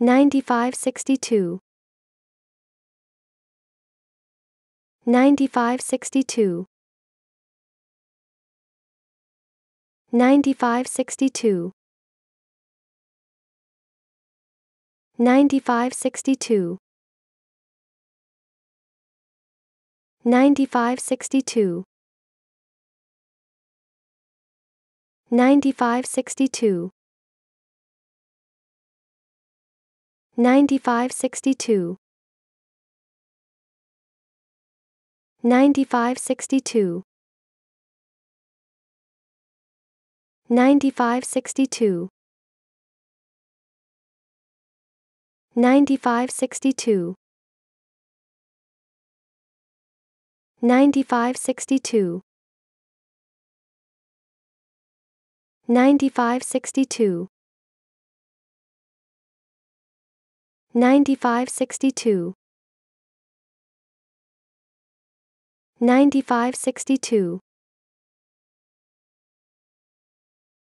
9562 9562 9562 9562 9562 9562 9562 9562 9562 9562 9562 9562 9562 9562